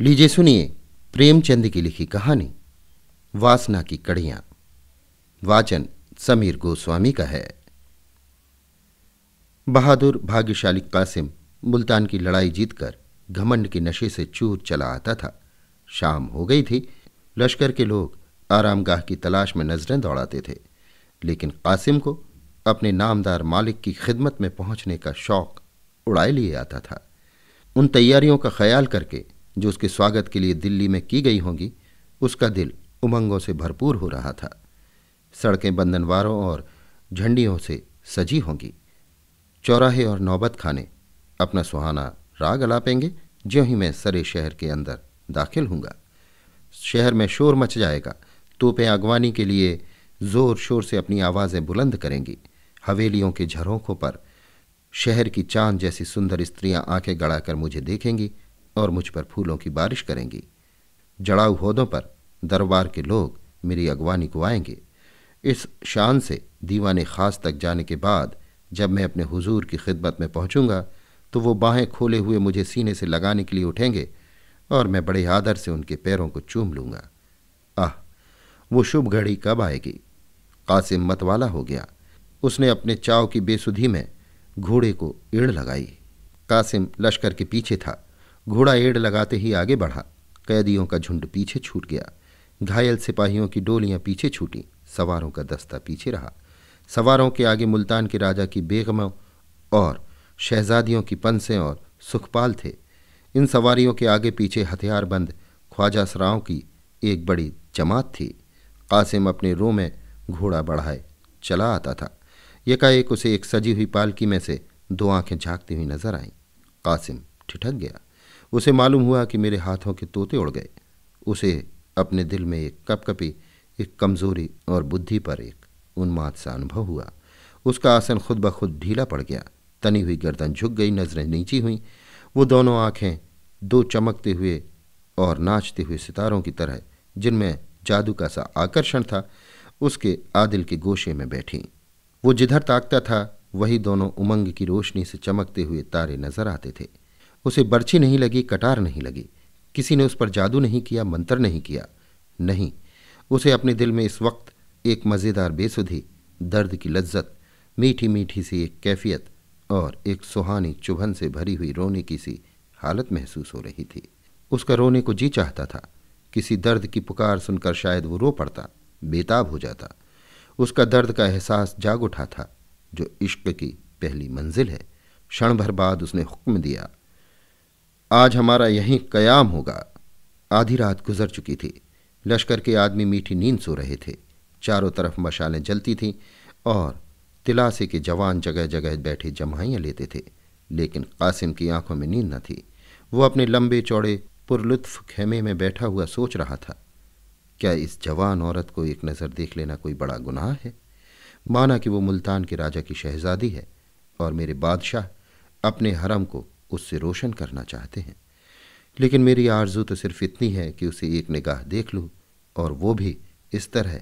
لیجیے سنیے پریم چند کی لکھی کہانی واسنا کی کڑیاں سمیر گوسوامی کا ہے بہادر بھاگیہ شالی قاسم ملتان کی لڑائی جیت کر گھمنڈ کے نشے سے چور چلا آتا تھا شام ہو گئی تھی لشکر کے لوگ آرام گاہ کی تلاش میں نظریں دوڑاتے تھے لیکن قاسم کو اپنے نامدار مالک کی خدمت میں پہنچنے کا شوق اڑائے لیے آتا تھا ان تیاروں کا خیال کر کے جو اس کے سواگت کے لیے دلی میں کی گئی ہوں گی اس کا دل امنگوں سے بھرپور ہو رہا تھا سڑکیں بندنواروں اور جھنڈیوں سے سجی ہوں گی چوراہے اور نوبت خانے اپنا سہانا راگ الاپیں گے جیوں ہی میں سرے شہر کے اندر داخل ہوں گا شہر میں شور مچ جائے گا توپیں اغوانی کے لیے زور شور سے اپنی آوازیں بلند کریں گی حویلیوں کے جھروکھوں پر شہر کی چاند جیسی سندر استریاں آنکھیں گڑا کر مجھے دیکھیں گی اور مجھ پر پھولوں کی بارش کریں گی جڑاؤدوں پر دربار کے لوگ میری اغوانی کو آئیں گے اس شان سے دیوان خاص تک جانے کے بعد جب میں اپنے حضور کی خدمت میں پہنچوں گا تو وہ باہیں کھولے ہوئے مجھے سینے سے لگانے کے لیے اٹھیں گے اور میں بڑے آادر سے ان کے پیروں کو چوم لوں گا آہ وہ شبھ گھڑی کب آئے گی قاسم متوالا ہو گیا اس نے اپنے چاؤ کی بےسدھی میں گھوڑے کو اڑ لگائی قاسم لشکر کے پیچھے تھا گھوڑا ایڑ لگاتے ہی آگے بڑھا قیدیوں کا جھنڈ پیچھے چھوٹ گیا گھائل سپاہیوں کی ڈولیاں پیچھے چھوٹیں سواروں کا دستہ پیچھے رہا سواروں کے آگے ملتان کے راجا کی بیگموں اور شہزادیوں کی پنسیں اور سکھ پال تھے ان سواریوں کے آگے پیچھے ہتھیار بند خواجہ سراؤں کی ایک بڑی جماعت تھی قاسم اپنے رو میں گھوڑا بڑھائے چلا آتا تھا ایک اسے ایک سجی ہوئی پالکی میں سے دو آنکھیں جھانکتی ہوئی نظر آئیں قاسم ٹھٹک گیا اسے معلوم ہوا کہ میرے ہاتھوں کے طوطے اڑ گئے اسے اپنے دل میں ایک کپ کپی ایک کمزوری اور بدھ پر ایک انماد سا انبو ہوا اس کا آسن خود بخود ڈھیلا پڑ گیا تنی ہوئی گردن جھک گئی نظریں نیچی ہوئیں وہ دونوں آنکھیں دو چمکتے ہوئے اور ناچتے ہوئے ستاروں کی طرح جن میں جادو کا سا آکرشن تھا اس کے عادل کے گوشے میں بیٹھیں وہ جدھر طاقتا تھا وہی دونوں امنگ کی روشنی سے چمکتے ہوئے تارے نظر آتے تھے اسے برچھی نہیں لگی کٹار نہیں لگی کسی نے اس پر جادو نہیں کیا منتر نہیں کیا نہیں اسے اپنے دل میں اس وقت ایک مزے دار بےسدھی درد کی لذت میٹھی میٹھی سی ایک کیفیت اور ایک سہانی چبھن سے بھری ہوئی رونے کی سی حالت محسوس ہو رہی تھی اس کا رونے کو جی چاہتا تھا کسی درد کی پکار سن کر شاید وہ رو پڑتا بیتاب ہو جاتا اس کا درد کا احساس جاگ اٹھا تھا جو عشق کی پہلی منزل ہے شن بھر بعد اس نے حکم دیا آج ہمارا یہیں قیام ہوگا آدھی رات گزر چکی تھی لشکر کے آدمی میٹھی نیند سو رہے تھے چاروں طرف مشالیں جلتی تھیں اور تلاسے کے جوان جگہ جگہ بیٹھے جمہیاں لیتے تھے لیکن قاسم کی آنکھوں میں نیند نہ تھی وہ اپنے لمبے چوڑے پرلطف خیمے میں بیٹھا ہوا سوچ رہا تھا کیا اس جوان عورت کو ایک نظر دیکھ لینا کوئی بڑا گناہ ہے مانا کہ وہ ملتان کے راجا کی شہزادی ہے اور میرے بادشاہ اپنے حرم کو اس سے روشن کرنا چاہتے ہیں لیکن میری آرزو تو صرف اتنی ہے کہ اسے ایک نگاہ دیکھ لوں اور وہ بھی اس طرح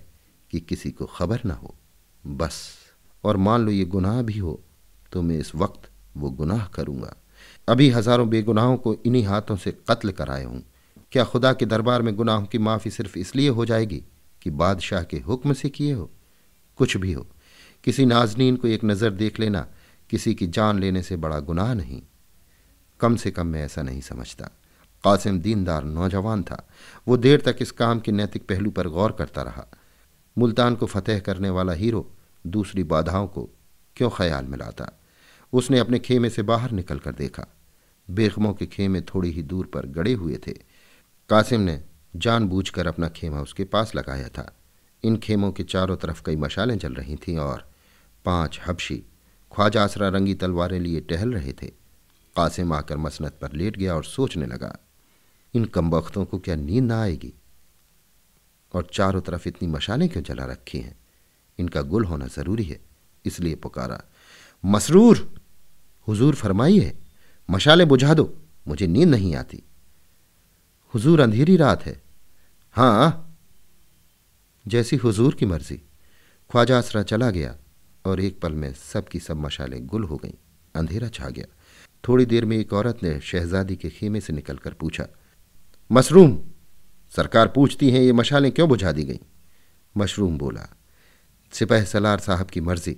کہ کسی کو خبر نہ ہو بس اور مان لو یہ گناہ بھی ہو تو میں اس وقت وہ گناہ کروں گا ابھی ہزاروں بے گناہوں کو انہی ہاتھوں سے قتل کرائے ہوں کیا خدا کے دربار میں گناہوں کی معافی صرف اس لیے ہو جائے گی کہ بادشاہ کے حکم سے کیے ہو کچھ بھی ہو کسی نازنین کو ایک نظر دیکھ لینا کسی کی جان لینے سے بڑا گناہ نہیں کم سے کم میں ایسا نہیں سمجھتا قاسم دین دار نوجوان تھا وہ دیر تک اس کام کے نیتک پہلو پر غور کرتا رہا ملتان کو فتح کرنے والا ہیرو دوسری بادھاؤں کو کیوں خیال میں لاتا اس نے اپنے کھیمے سے باہر نکل کر دیکھا بیگموں کے کھیمے تھوڑی ہی دور پر گڑے ہوئے تھے قاسم نے جان بوجھ کر اپنا خیمہ اس کے پاس لگایا تھا ان کھیموں کے چاروں طرف کئی مشالیں جل رہی تھیں اور پانچ حبشی خواجہ آسرا رنگی تلواریں لیے ٹہل رہے تھے قاسم آ کر مسنت پر لیٹ گیا اور سوچنے لگا ان کم کو کیا نیند نہ آئے گی اور چاروں طرف اتنی مشالیں کیوں جلا رکھی ہیں ان کا گل ہونا ضروری ہے اس لیے پکارا مسرور حضور فرمائیے مشالے بجھا دو مجھے نیند نہیں آتی حضور اندھیری رات ہے ہاں جیسی حضور کی مرضی خواجہ آسرا چلا گیا اور ایک پل میں سب کی سب مشالیں گل ہو گئیں اندھیرا چھا گیا تھوڑی دیر میں ایک عورت نے شہزادی کے خیمے سے نکل کر پوچھا مشروم سرکار پوچھتی ہیں یہ مشالیں کیوں بجھا دی گئیں مشروم بولا سپہ سلار صاحب کی مرضی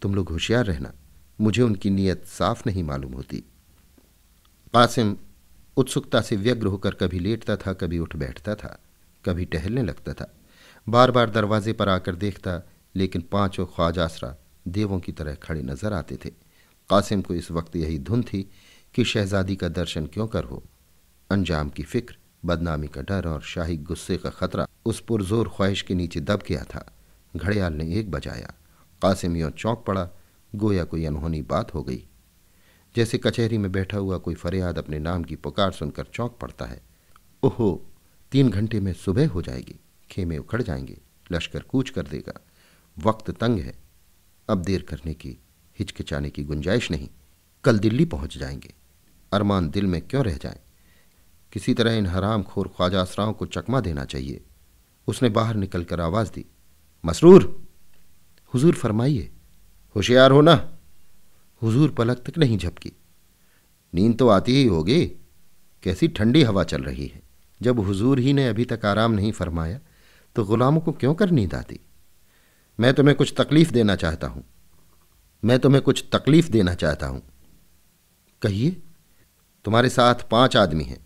تم لوگ ہوشیار رہنا مجھے ان کی نیت صاف نہیں معلوم ہوتی قاسم اتسکتا سے ویگر ہو کر کبھی لیٹتا تھا کبھی اٹھ بیٹھتا تھا کبھی ٹہلنے لگتا تھا بار بار دروازے پر آ کر دیکھتا لیکن پانچوں خواجہ آسرا دیووں کی طرح کھڑے نظر آتے تھے قاسم کو اس وقت یہی دھن تھی کہ شہزادی کا درشن کیوں کر ہو انجام کی فکر بدنامی کا ڈر اور شاہی غصے کا خطرہ اس پر زور خواہش کے نیچے دب گیا تھا گھڑیال نے ایک بجایا قاسم یوں چونک پڑا گویا کوئی انہونی بات ہو گئی جیسے کچہری میں بیٹھا ہوا کوئی فریاد اپنے نام کی پکار سن کر چونک پڑتا ہے اوہو تین گھنٹے میں صبح ہو جائے گی کھیمے اکھڑ جائیں گے لشکر کوچ کر دے گا وقت تنگ ہے اب دیر کرنے کی ہچکچانے کی گنجائش نہیں کل دلی پہنچ جائیں گے ارمان دل میں کیوں رہ جائیں کسی طرح ان حرام خور خواجہ اسراؤں کو چکما دینا چاہیے اس نے باہر نکل کر آواز دی مسرور حضور فرمائیے ہوشیار ہونا حضور پلک تک نہیں جھپکی نیند تو آتی ہی ہوگی کیسی ٹھنڈی ہوا چل رہی ہے جب حضور ہی نے ابھی تک آرام نہیں فرمایا تو غلاموں کو کیوں کر نیند آتی میں تمہیں کچھ تکلیف دینا چاہتا ہوں میں تمہیں کچھ تکلیف دینا چاہتا ہوں کہیے تمہارے ساتھ پانچ آدمی ہیں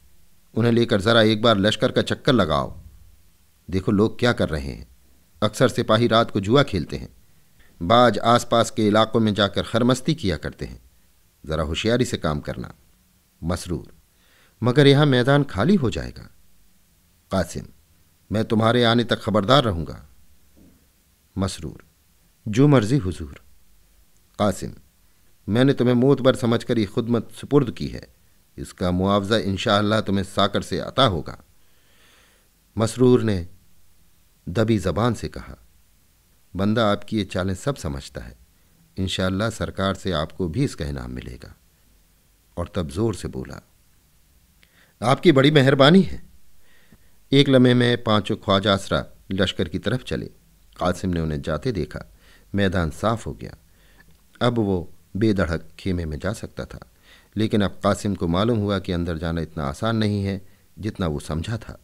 انہیں لے کر ذرا ایک بار لشکر کا چکر لگاؤ دیکھو لوگ کیا کر رہے ہیں اکثر سپاہی رات کو جوا کھیلتے ہیں بعض آس پاس کے علاقوں میں جا کر خرمستی کیا کرتے ہیں ذرا ہوشیاری سے کام کرنا مسرور مگر یہاں میدان خالی ہو جائے گا قاسم میں تمہارے آنے تک خبردار رہوں گا مسرور جو مرضی حضور قاسم میں نے تمہیں موت بر سمجھ کر یہ خدمت سپرد کی ہے اس کا معاوضہ انشاءاللہ اللہ تمہیں ساکر سے عطا ہوگا مسرور نے دبی زبان سے کہا بندہ آپ کی یہ چالیں سب سمجھتا ہے انشاءاللہ اللہ سرکار سے آپ کو بھی اس کا انعام ملے گا اور تب زور سے بولا آپ کی بڑی مہربانی ہے ایک لمحے میں پانچوں خواجہ آسرا لشکر کی طرف چلے قاسم نے انہیں جاتے دیکھا میدان صاف ہو گیا اب وہ بے دھڑک خیمے میں جا سکتا تھا لیکن اب قاسم کو معلوم ہوا کہ اندر جانا اتنا آسان نہیں ہے جتنا وہ سمجھا تھا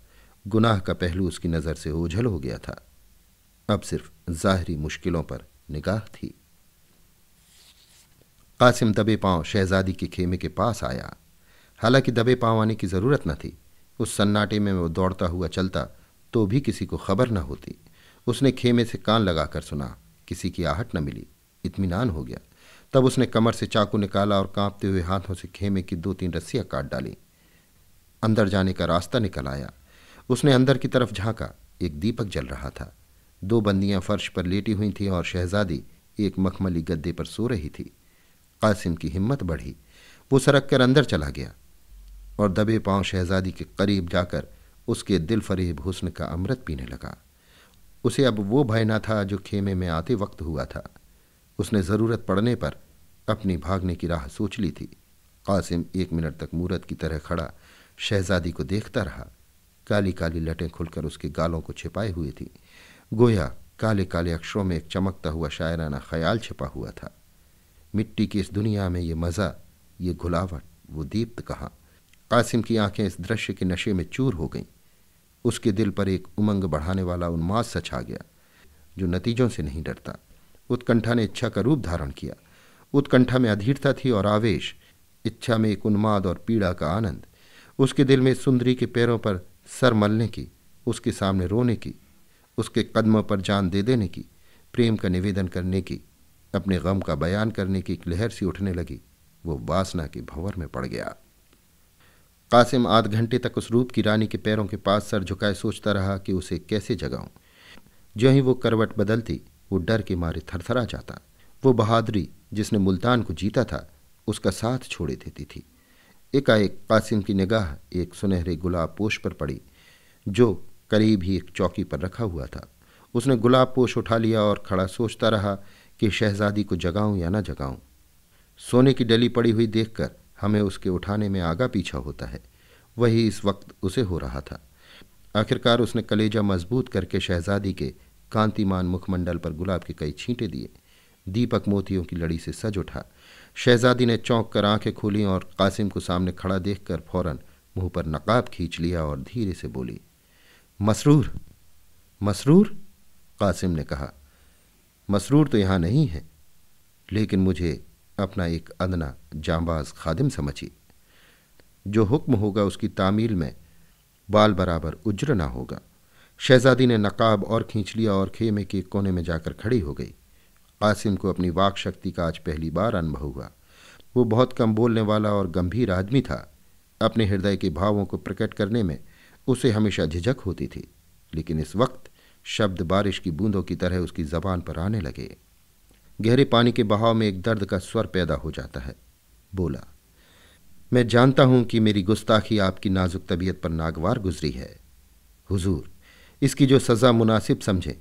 گناہ کا پہلو اس کی نظر سے اوجھل ہو گیا تھا اب صرف ظاہری مشکلوں پر نگاہ تھی قاسم دبے پاؤں شہزادی کے خیمے کے پاس آیا حالانکہ دبے پاؤں آنے کی ضرورت نہ تھی اس سناٹے میں وہ دوڑتا ہوا چلتا تو بھی کسی کو خبر نہ ہوتی اس نے کھیمے سے کان لگا کر سنا کسی کی آہٹ نہ ملی اطمینان ہو گیا تب اس نے کمر سے چاقو نکالا اور کانپتے ہوئے ہاتھوں سے کھیمے کی دو تین رسیاں کاٹ ڈالیں اندر جانے کا راستہ نکل آیا اس نے اندر کی طرف جھانکا ایک دیپک جل رہا تھا دو بندیاں فرش پر لیٹی ہوئی تھیں اور شہزادی ایک مکھملی گدے پر سو رہی تھی قاسم کی ہمت بڑھی وہ سرک کر اندر چلا گیا اور دبے پاؤں شہزادی کے قریب جا کر اس کے دل فریب حسن کا امرت پینے لگا اسے اب وہ بھائی نہ تھا جو کھیمے میں آتے وقت ہوا تھا اس نے ضرورت پڑنے پر اپنی بھاگنے کی راہ سوچ لی تھی قاسم ایک منٹ تک مورت کی طرح کھڑا شہزادی کو دیکھتا رہا کالی کالی لٹیں کھل کر اس کے گالوں کو چھپائے ہوئے تھی گویا کالے کالے اکشروں میں ایک چمکتا ہوا شاعرانہ خیال چھپا ہوا تھا مٹی کی اس دنیا میں یہ مزہ یہ گھلاوٹ وہ دیپت کہاں قاسم کی آنکھیں اس درشیہ کے نشے میں چور ہو گئیں اس کے دل پر ایک امنگ بڑھانے والا انماس سچا گیا جو نتیجوں سے نہیں ڈرتا اچھا کا روپ دار کیا کنٹھا میں ادھیڑتا تھی اور آویشا اچھا میں پیڑا کا آنند دل میں سندری کے پیروں پر سر ملنے کی جان دے نوید اپنے غم کا بیان کرنے کی ایک لہر سے اٹھنے لگی وہ واسنا کے بعد کاسم آدھ گھنٹے تک اس روپ کی رانی کے پیروں کے پاس سر جھکائے سوچتا رہا کہدی ڈر کے مارے تھر تھرا جاتا وہ بہادری رہا کہ شہزادی کو جگاؤں یا نہ جگاؤں سونے کی ڈلی پڑی ہوئی دیکھ کر ہمیں اس کے اٹھانے میں آگا پیچھا ہوتا ہے وہی اس وقت ہو رہا تھا آخرکار کلیجہ مضبوط کر کے شہزادی کے کانتیمانک منڈل پر گلاب کے کئی چھینٹے دیے دیپک موتیوں کی لڑی سے سج اٹھا شہزادی نے چونک کر آنکھیں کھولیں اور قاسم کو سامنے کھڑا دیکھ کر فوراً منہ پر نقاب کھینچ لیا اور دھیرے سے بولی مسرور مسرور قاسم نے کہا مسرور تو یہاں نہیں ہے لیکن مجھے اپنا ایک ادنا جانباز خادم سمجھی جو حکم ہوگا اس کی تعمیل میں بال برابر اجر نہ ہوگا شہزادی نے نقاب اور کھینچ لیا اور خیمے کے کونے میں جا کر کھڑی ہو گئی قاسم کو اپنی واک شکتی کا آج پہلی بار انبھو ہوا وہ بہت کم بولنے والا اور گمبھیر آدمی تھا اپنے ہردے کے بھاووں کو پرکٹ کرنے میں اسے ہمیشہ جھجک ہوتی تھی لیکن اس وقت شبد بارش کی بوندوں کی طرح اس کی زبان پر آنے لگے گہرے پانی کے بہاؤ میں ایک درد کا سور پیدا ہو جاتا ہے بولا میں جانتا ہوں کہ میری گستاخی آپ کی نازک طبیعت پر ناگوار گزری ہے حضور اس کی جو سزا مناسب سمجھے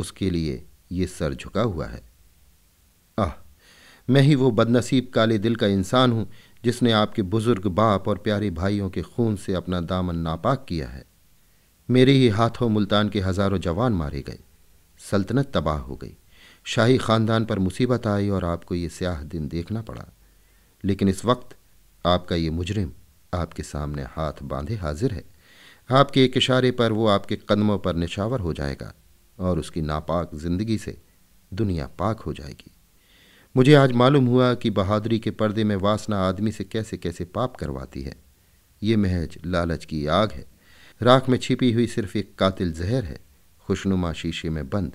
اس کے لیے یہ سر جھکا ہوا ہے آہ میں ہی وہ بد نصیب کالے دل کا انسان ہوں جس نے آپ کے بزرگ باپ اور پیارے بھائیوں کے خون سے اپنا دامن ناپاک کیا ہے میرے ہی ہاتھوں ملتان کے ہزاروں جوان مارے گئے سلطنت تباہ ہو گئی شاہی خاندان پر مصیبت آئی اور آپ کو یہ سیاہ دن دیکھنا پڑا لیکن اس وقت آپ کا یہ مجرم آپ کے سامنے ہاتھ باندھے حاضر ہے آپ کے ایک اشارے پر وہ آپ کے قدموں پر نشاور ہو جائے گا اور اس کی ناپاک زندگی سے دنیا پاک ہو جائے گی مجھے آج معلوم ہوا کہ بہادری کے پردے میں واسنا آدمی سے کیسے کیسے پاپ کرواتی ہے یہ محج لالچ کی آگ ہے راکھ میں چھپی ہوئی صرف ایک قاتل زہر ہے خوشنما شیشے میں بند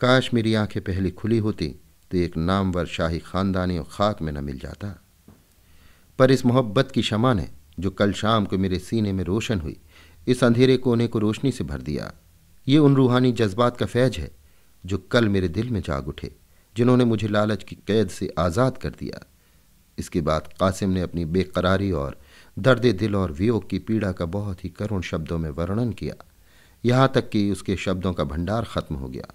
کاش میری آنکھیں پہلی کھلی ہوتی تو ایک نامور شاہی خاندانی اور خاک میں نہ مل جاتا پر اس محبت کی شمع نے جو کل شام کو میرے سینے میں روشن ہوئی اس اندھیرے کونے کو روشنی سے بھر دیا یہ ان روحانی جذبات کا فیض ہے جو کل میرے دل میں جاگ اٹھے جنہوں نے مجھے لالچ کی قید سے آزاد کر دیا اس کے بعد قاسم نے اپنی بے قراری اور درد دل اور ویوگ کی پیڑا کا بہت ہی کروڑ شبدوں میں ورنن کیا یہاں تک کہ اس کے شبدوں کا بھنڈار ختم ہو گیا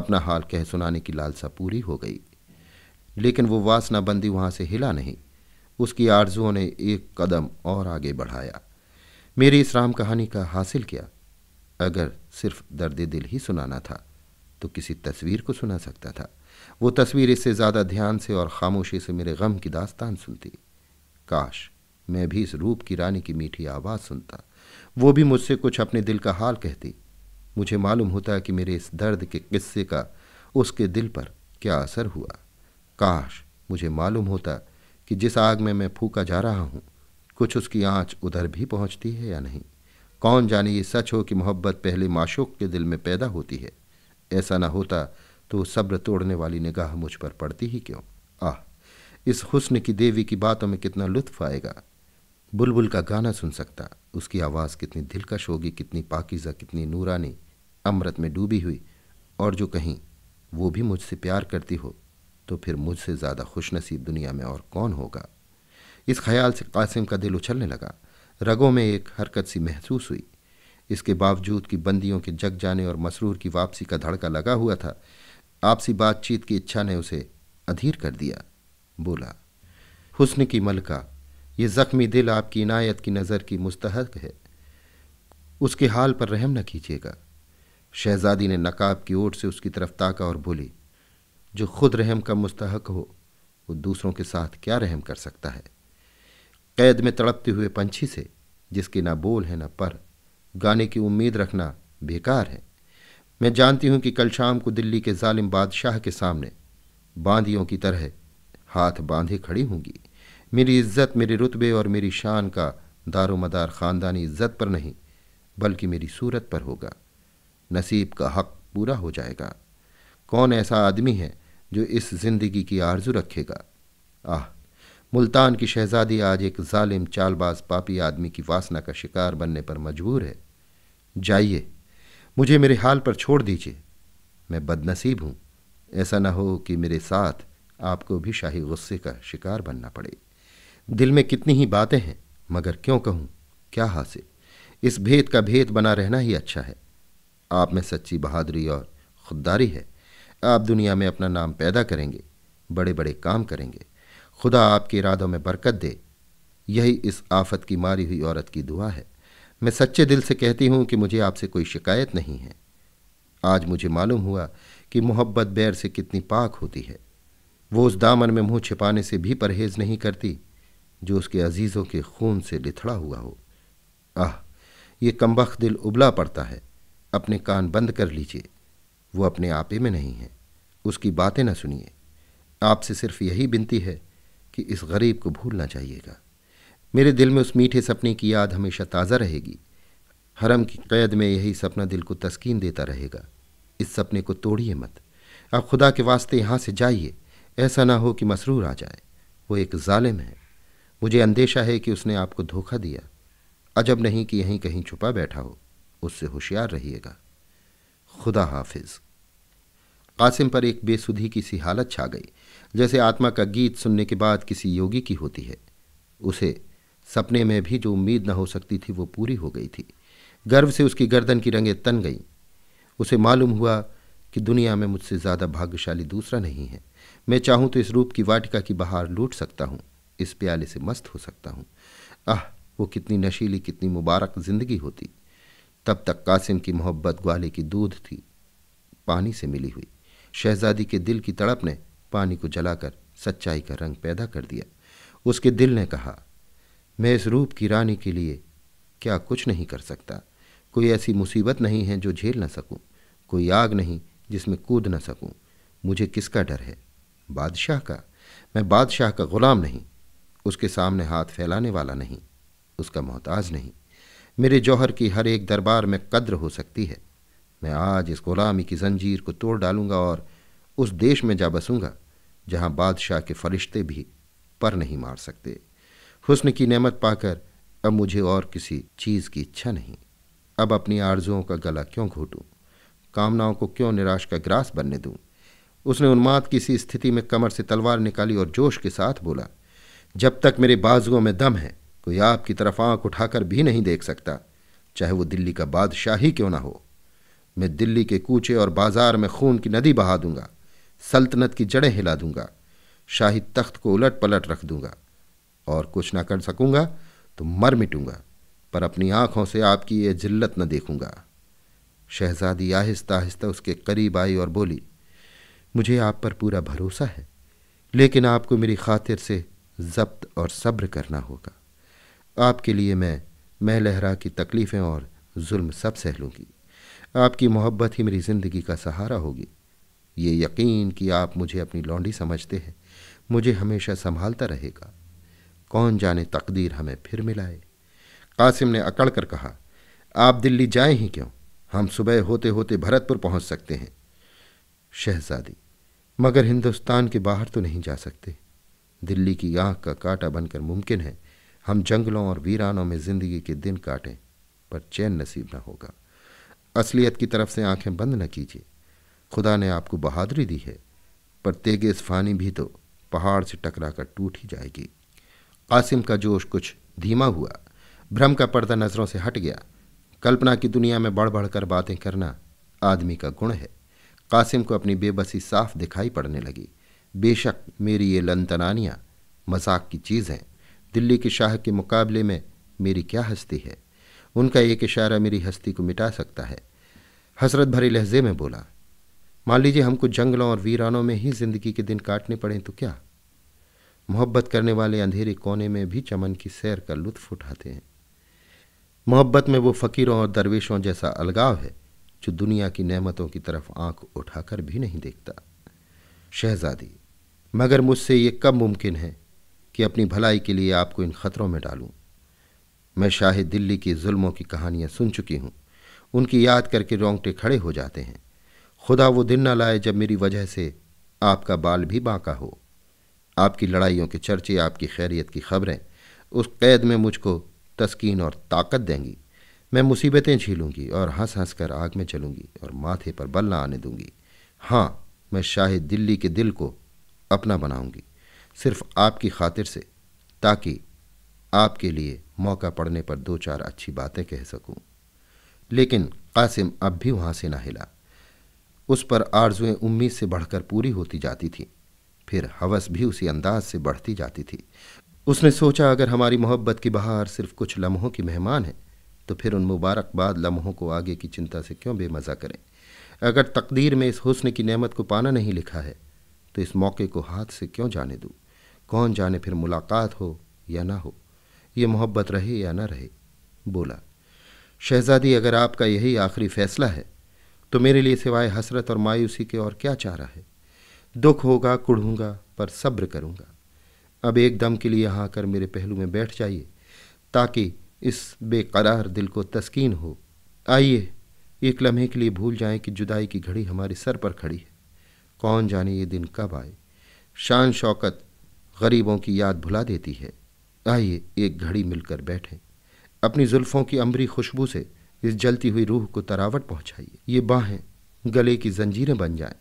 اپنا حال کہہ سنانے کی لالسا پوری ہو گئی لیکن وہ واسنا بندی وہاں سے ہلا نہیں اس کی آرزوؤں نے ایک قدم اور آگے بڑھایا میری اس رام کہانی کا حاصل کیا اگر صرف درد دل ہی سنانا تھا تو کسی تصویر کو سنا سکتا تھا وہ تصویر اس سے زیادہ دھیان سے اور خاموشی سے میرے غم کی داستان سنتی کاش میں بھی اس روپ کی رانی کی میٹھی آواز سنتا وہ بھی مجھ سے کچھ اپنے دل کا حال کہتی مجھے معلوم ہوتا کہ میرے اس درد کے قصے کا اس کے دل پر کیا اثر ہوا کاش مجھے معلوم ہوتا کہ جس آگ میں میں پھونکا جا رہا ہوں کچھ اس کی آنچ ادھر بھی پہنچتی ہے یا نہیں کون جانے یہ سچ ہو کہ محبت پہلے معشوق کے دل میں پیدا ہوتی ہے ایسا نہ ہوتا تو صبر توڑنے والی نگاہ مجھ پر پڑتی ہی کیوں آہ اس حسن کی دیوی کی باتوں میں کتنا لطف آئے گا بلبل کا گانا سن سکتا اس کی آواز کتنی دلکش ہوگی کتنی پاکیزہ کتنی نورانی امرت میں ڈوبی ہوئی اور جو کہیں وہ بھی مجھ سے پیار کرتی ہو تو پھر مجھ سے زیادہ خوش نصیب دنیا میں اور کون ہوگا اس خیال سے قاسم کا دل اچھلنے لگا رگوں میں ایک حرکت سی محسوس ہوئی اس کے باوجود کی بندیوں کے جگ جانے اور مسرور کی واپسی کا دھڑکا لگا ہوا تھا آپسی بات چیت کی اچھا نے اسے ادھیر کر دیا بولا حسن کی ملکہ یہ زخمی دل آپ کی عنایت کی نظر کی مستحق ہے اس کے حال پر رحم نہ کیجیے گا شہزادی نے نقاب کی اوٹ سے اس کی طرف تاکا اور بولی جو خود رحم کا مستحق ہو وہ دوسروں کے ساتھ کیا رحم کر سکتا ہے قید میں تڑپتے ہوئے پنچھی سے جس کی نہ بول ہے نہ پر گانے کی امید رکھنا بیکار ہے میں جانتی ہوں کہ کل شام کو دلی کے ظالم بادشاہ کے سامنے باندیوں کی طرح ہاتھ باندھے کھڑی ہوں گی میری عزت میرے رتبے اور میری شان کا دار و مدار خاندانی عزت پر نہیں بلکہ میری صورت پر ہوگا نصیب کا حق پورا ہو جائے گا کون ایسا آدمی ہے جو اس زندگی کی آرزو رکھے گا آہ ملتان کی شہزادی آج ایک ظالم چال باز پاپی آدمی کی واسنا کا شکار بننے پر مجبور ہے جائیے مجھے میرے حال پر چھوڑ دیجیے میں بد نصیب ہوں ایسا نہ ہو کہ میرے ساتھ آپ کو بھی شاہی غصے کا شکار بننا پڑے دل میں کتنی ہی باتیں ہیں مگر کیوں کہوں کیا حاصل اس بھید کا بھید بنا رہنا ہی اچھا ہے آپ میں سچی بہادری اور خودداری ہے آپ دنیا میں اپنا نام پیدا کریں گے بڑے بڑے کام کریں گے خدا آپ کے ارادوں میں برکت دے یہی اس آفت کی ماری ہوئی عورت کی دعا ہے میں سچے دل سے کہتی ہوں کہ مجھے آپ سے کوئی شکایت نہیں ہے آج مجھے معلوم ہوا کہ محبت بیر سے کتنی پاک ہوتی ہے وہ اس دامن میں منہ چھپانے سے بھی پرہیز نہیں کرتی جو اس کے عزیزوں کے خون سے لتھڑا ہوا ہو آہ یہ کمبخ دل ابلا پڑتا ہے اپنے کان بند کر لیجیے وہ اپنے آپے میں نہیں ہے اس کی باتیں نہ سنیے آپ سے صرف یہی بنتی ہے کہ اس غریب کو بھولنا چاہیے گا میرے دل میں اس میٹھے سپنے کی یاد ہمیشہ تازہ رہے گی حرم کی قید میں یہی سپنا دل کو تسکین دیتا رہے گا اس سپنے کو توڑیے مت آپ خدا کے واسطے یہاں سے جائیے ایسا نہ ہو کہ مسرور آ جائے وہ ایک ظالم ہے مجھے اندیشہ ہے کہ اس نے آپ کو دھوکہ دیا عجب نہیں کہ یہیں کہیں چھپا بیٹھا ہو اس سے ہوشیار رہیے گا خدا حافظ قاسم پر ایک بے سدھی کی سی حالت چھا گئی جیسے آتما کا گیت سننے کے بعد کسی یوگی کی ہوتی ہے اسے سپنے میں بھی جو امید نہ ہو سکتی تھی وہ پوری ہو گئی تھی گرو سے اس کی گردن کی رنگیں تن گئیں اسے معلوم ہوا کہ دنیا میں مجھ سے زیادہ بھاگیہ شالی دوسرا نہیں ہے میں چاہوں تو اس روپ کی واٹکا کی بہار لوٹ سکتا ہوں اس پیالے سے مست ہو سکتا ہوں آہ وہ کتنی نشیلی کتنی مبارک زندگی ہوتی تب تک قاسم کی محبت گوالے کی دودھ تھی پانی سے ملی ہوئی شہزادی کے دل کی تڑپ نے پانی کو جلا کر سچائی کا رنگ پیدا کر دیا اس کے دل نے کہا میں اس روپ کی رانی کے لیے کیا کچھ نہیں کر سکتا کوئی ایسی مصیبت نہیں ہے جو جھیل نہ سکوں کوئی آگ نہیں جس میں کود نہ سکوں مجھے کس کا ڈر ہے بادشاہ کا میں بادشاہ کا غلام نہیں اس کے سامنے ہاتھ پھیلانے والا نہیں اس کا محتاج نہیں میرے جوہر کی ہر ایک دربار میں قدر ہو سکتی ہے میں آج اس غلامی کی زنجیر کو توڑ ڈالوں گا اور اس دیش میں جا بسوں گا جہاں بادشاہ کے فرشتے بھی پر نہیں مار سکتے حسن کی نعمت پا کر اب مجھے اور کسی چیز کی اچھا نہیں اب اپنی آرزوؤں کا گلا کیوں گھوٹوں کامناؤں کو کیوں نراش کا گراس بننے دوں اس نے انماد کی سی استھتی میں کمر سے تلوار نکالی اور جوش کے ساتھ بولا جب تک میرے بازوؤں میں دم ہے کوئی آپ کی طرف آنکھ اٹھا کر بھی نہیں دیکھ سکتا چاہے وہ دلی کا بادشاہ ہی کیوں نہ ہو میں دلی کے کوچے اور بازار میں خون کی ندی بہا دوں گا سلطنت کی جڑیں ہلا دوں گا شاہی تخت کو الٹ پلٹ رکھ دوں گا اور کچھ نہ کر سکوں گا تو مر مٹوں گا پر اپنی آنکھوں سے آپ کی یہ جلت نہ دیکھوں گا شہزادی آہستہ آہستہ اس کے قریب آئی اور بولی مجھے آپ پر پورا بھروسہ ہے لیکن آپ کو میری خاطر سے ضبط اور صبر کرنا ہوگا آپ کے لیے میں میں لہرا کی تکلیفیں اور ظلم سب سہلوں گی آپ کی محبت ہی میری زندگی کا سہارا ہوگی یہ یقین کہ آپ مجھے اپنی لونڈی سمجھتے ہیں مجھے ہمیشہ سنبھالتا رہے گا کون جانے تقدیر ہمیں پھر ملائے قاسم نے اکڑ کر کہا آپ دلی جائیں ہی کیوں ہم صبح ہوتے ہوتے بھرت پور پہنچ سکتے ہیں شہزادی مگر ہندوستان کے باہر تو نہیں جا سکتے دلی کی آنکھ کا کاٹا بن کر ممکن ہے ہم جنگلوں اور ویرانوں میں زندگی کے دن کاٹیں پر چین نصیب نہ ہوگا اصلیت کی طرف سے آنکھیں بند نہ کیجیے خدا نے آپ کو بہادری دی ہے پر تیگ فانی بھی تو پہاڑ سے ٹکرا کر ٹوٹ ہی جائے گی قاسم کا جوش کچھ دھیما ہوا بھرم کا پردہ نظروں سے ہٹ گیا کلپنا کی دنیا میں بڑھ بڑھ کر باتیں کرنا آدمی کا گڑ ہے قاسم کو اپنی بے بسی صاف دکھائی پڑنے لگی بے شک میری یہ لنتنانیاں مذاق کی چیز ہیں دلی کے شاہ کے مقابلے میں میری کیا ہستی ہے ان کا ایک اشارہ میری ہستی کو مٹا سکتا ہے حسرت بھری لہجے میں بولا مان لیجیے ہم کو جنگلوں اور ویرانوں میں ہی زندگی کے دن کاٹنے پڑیں تو کیا محبت کرنے والے اندھیرے کونے میں بھی چمن کی سیر کا لطف اٹھاتے ہیں محبت میں وہ فقیروں اور درویشوں جیسا الگاؤ ہے جو دنیا کی نعمتوں کی طرف آنکھ اٹھا کر بھی نہیں دیکھتا شہزادی مگر مجھ سے یہ کب ممکن ہے کہ اپنی بھلائی کے لیے آپ کو ان خطروں میں ڈالوں میں شاہد دلی کی ظلموں کی کہانیاں سن چکی ہوں ان کی یاد کر کے رونگٹے کھڑے ہو جاتے ہیں خدا وہ دن نہ لائے جب میری وجہ سے آپ کا بال بھی باقا ہو آپ کی لڑائیوں کے چرچے آپ کی خیریت کی خبریں اس قید میں مجھ کو تسکین اور طاقت دیں گی میں مصیبتیں جھیلوں گی اور ہنس ہنس کر آگ میں چلوں گی اور ماتھے پر بل نہ آنے دوں گی ہاں میں شاہ دلی کے دل کو اپنا بناؤں گی صرف آپ کی خاطر سے تاکہ آپ کے لیے موقع پڑنے پر دو چار اچھی باتیں کہہ سکوں لیکن قاسم اب بھی وہاں سے نہ ہلا اس پر آرزویں امید سے بڑھ کر پوری ہوتی جاتی تھی پھر حوث بھی اسی انداز سے بڑھتی جاتی تھی اس نے سوچا اگر ہماری محبت کی بہار صرف کچھ لمحوں کی مہمان ہے تو پھر ان مبارک باد لمحوں کو آگے کی چنتا سے کیوں بے مزہ کریں اگر تقدیر میں اس حسن کی نعمت کو پانا نہیں لکھا ہے تو اس موقع کو ہاتھ سے کیوں جانے دوں کون جانے پھر ملاقات ہو یا نہ ہو یہ محبت رہے یا نہ رہے بولا شہزادی اگر آپ کا یہی آخری فیصلہ ہے تو میرے لیے سوائے حسرت اور مایوسی کے اور کیا چاہ رہا ہے دکھ ہوگا کڑھوں گا پر صبر کروں گا اب ایک دم کے لیے یہاں کر میرے پہلو میں بیٹھ جائیے تاکہ اس بے قرار دل کو تسکین ہو آئیے ایک لمحے کے لیے بھول جائیں کہ جدائی کی گھڑی ہمارے سر پر کھڑی ہے کون جانے یہ دن کب آئے شان شوکت غریبوں کی یاد بھلا دیتی ہے آئیے ایک گھڑی مل کر بیٹھیں اپنی زلفوں کی عمری خوشبو سے اس جلتی ہوئی روح کو تراوٹ پہنچائیے یہ باہیں گلے کی زنجیریں بن جائیں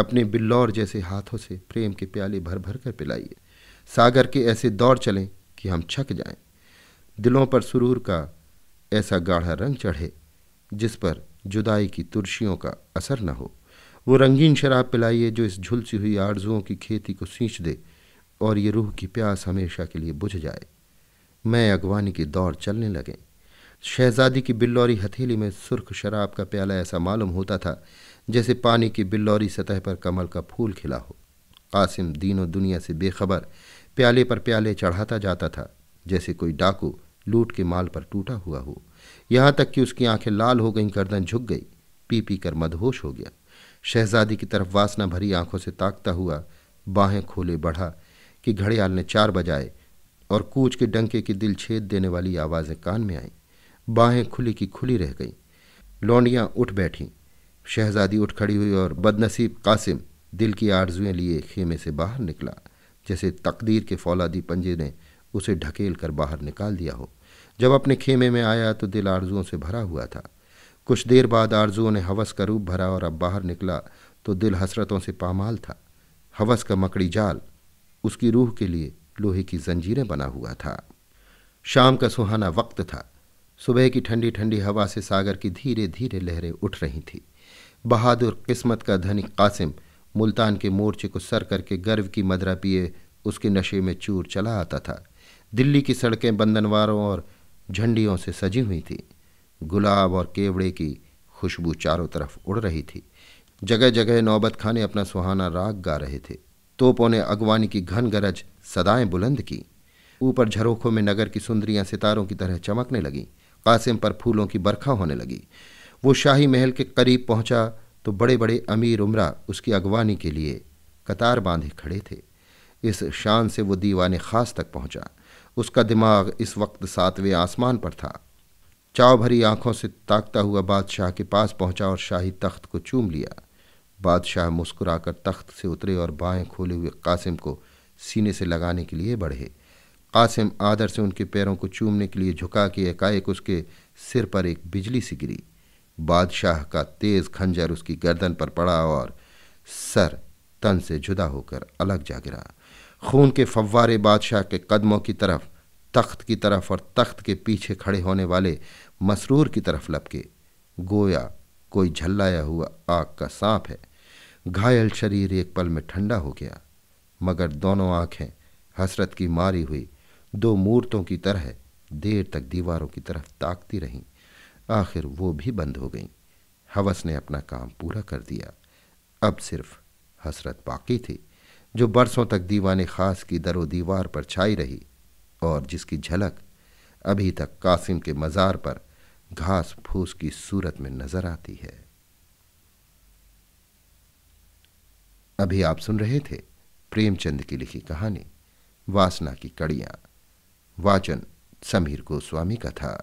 اپنے بلور جیسے ہاتھوں سے پریم کے پیالے بھر بھر کر پلائیے ساگر کے ایسے دور چلیں کہ ہم چھک جائیں دلوں پر سرور کا ایسا گاڑھا رنگ چڑھے جس پر جدائی کی ترشیوں کا اثر نہ ہو وہ رنگین شراب پلائیے جو اس جھلسی ہوئی آرزوؤں کی کھیتی کو سینچ دے اور یہ روح کی پیاس ہمیشہ کے لیے بجھ جائے میں اغوانی کے دور چلنے لگیں شہزادی کی بلوری ہتھیلی میں سرخ شراب کا پیالہ ایسا معلوم ہوتا تھا جیسے پانی کی بلوری سطح پر کمل کا پھول کھلا ہو قاسم دین و دنیا سے بے خبر پیالے پر پیالے چڑھاتا جاتا تھا جیسے کوئی ڈاکو لوٹ کے مال پر ٹوٹا ہوا ہو یہاں تک کہ اس کی آنکھیں لال ہو گئیں گردن جھک گئی پی پی کر مدہوش ہو گیا شہزادی کی طرف واسنا بھری آنکھوں سے تاکتا ہوا باہیں کھولے بڑھا کہ گھڑیال نے چار بجائے اور کوچ کے ڈنکے کی دل چھید دینے والی آوازیں کان میں آئیں باہیں کھلی کی کھلی رہ گئیں لونڈیاں اٹھ بیٹھیں شہزادی اٹھ کھڑی ہوئی اور بد نصیب قاسم دل کی آرزوئیں لیے خیمے سے باہر نکلا جیسے تقدیر کے فولادی پنجے نے اسے ڈھکیل کر باہر نکال دیا ہو جب اپنے خیمے میں آیا تو دل آرزوؤں سے بھرا ہوا تھا کچھ دیر بعد آرزوؤں نے حوص کا روح بھرا اور اب باہر نکلا تو دل حسرتوں سے پامال تھا حوث کا مکڑی جال اس کی روح کے لیے لوہے کی زنجیریں بنا ہوا تھا شام کا سہانا وقت تھا صبح کی ٹھنڈی ٹھنڈی ہوا سے ساگر کی دھیرے دھیرے لہریں اٹھ رہی تھیں بہادر قسمت کا دھنی قاسم ملتان کے مورچے کو سر کر کے گرو کی مدرا پیے اس کے نشے میں چور چلا آتا تھا دلی کی سڑکیں بندنواروں اور جھنڈیوں سے سجی ہوئی تھیں گلاب اور کیوڑے کی خوشبو چاروں طرف اڑ رہی تھی جگہ جگہ نوبت خانے اپنا سہانا راگ گا رہے تھے توپوں نے اغوانی کی گھن گرج سدائیں بلند کی اوپر جھروکھوں میں نگر کی سندریاں ستاروں کی طرح چمکنے لگیں قاسم پر پھولوں کی برکھا ہونے لگی وہ شاہی محل کے قریب پہنچا تو بڑے بڑے امیر عمرہ اس کی اگوانی کے لیے قطار باندھے کھڑے تھے اس شان سے وہ دیوان خاص تک پہنچا اس کا دماغ اس وقت ساتویں آسمان پر تھا چاؤ بھری آنکھوں سے تاکتا ہوا بادشاہ کے پاس پہنچا اور شاہی تخت کو چوم لیا بادشاہ مسکرا کر تخت سے اترے اور بائیں کھولے ہوئے قاسم کو سینے سے لگانے کے لیے بڑھے قاسم آدر سے ان کے پیروں کو چومنے کے لیے جھکا کے ایک اس کے سر پر ایک بجلی سے گری بادشاہ کا تیز کھنجر اس کی گردن پر پڑا اور سر تن سے جدا ہو کر الگ جا گرا خون کے فوارے بادشاہ کے قدموں کی طرف تخت کی طرف اور تخت کے پیچھے کھڑے ہونے والے مسرور کی طرف لپ کے گویا کوئی جھلایا ہوا آگ کا سانپ ہے گھائل شریر ایک پل میں ٹھنڈا ہو گیا مگر دونوں آنکھیں حسرت کی ماری ہوئی دو مورتوں کی طرح دیر تک دیواروں کی طرف تاکتی رہیں آخر وہ بھی بند ہو گئیں ہوس نے اپنا کام پورا کر دیا اب صرف حسرت باقی تھی جو برسوں تک دیوان خاص کی در و دیوار پر چھائی رہی اور جس کی جھلک ابھی تک قاسم کے مزار پر گھاس پھوس کی صورت میں نظر آتی ہے ابھی آپ سن رہے تھے پریم چند کی لکھی کہانی واسنا کی کڑیاں واجن سمیر گوسوامی کا تھا